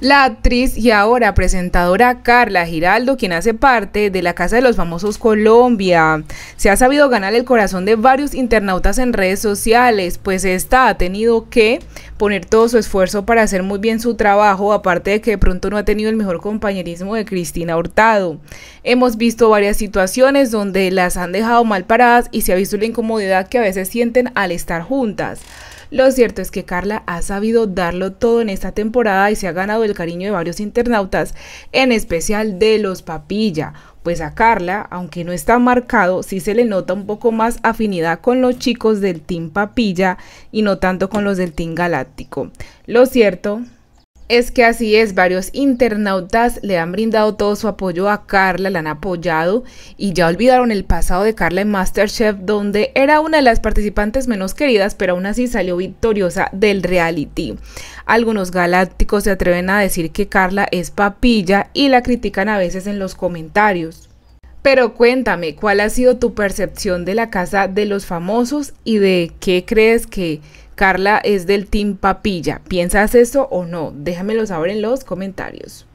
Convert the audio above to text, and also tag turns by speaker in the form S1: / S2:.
S1: La actriz y ahora presentadora Carla Giraldo, quien hace parte de la Casa de los Famosos Colombia, se ha sabido ganar el corazón de varios internautas en redes sociales, pues esta ha tenido que poner todo su esfuerzo para hacer muy bien su trabajo, aparte de que de pronto no ha tenido el mejor compañerismo de Cristina Hurtado. Hemos visto varias situaciones donde las han dejado mal paradas y se ha visto la incomodidad que a veces sienten al estar juntas. Lo cierto es que Carla ha sabido darlo todo en esta temporada y se ha ganado el el cariño de varios internautas, en especial de los papilla, pues a Carla, aunque no está marcado, sí se le nota un poco más afinidad con los chicos del Team Papilla y no tanto con los del Team Galáctico. Lo cierto es que así es, varios internautas le han brindado todo su apoyo a Carla, la han apoyado y ya olvidaron el pasado de Carla en Masterchef, donde era una de las participantes menos queridas, pero aún así salió victoriosa del reality. Algunos galácticos se atreven a decir que Carla es papilla y la critican a veces en los comentarios. Pero cuéntame, ¿cuál ha sido tu percepción de la casa de los famosos y de qué crees que Carla es del Team Papilla. ¿Piensas eso o no? Déjamelo saber en los comentarios.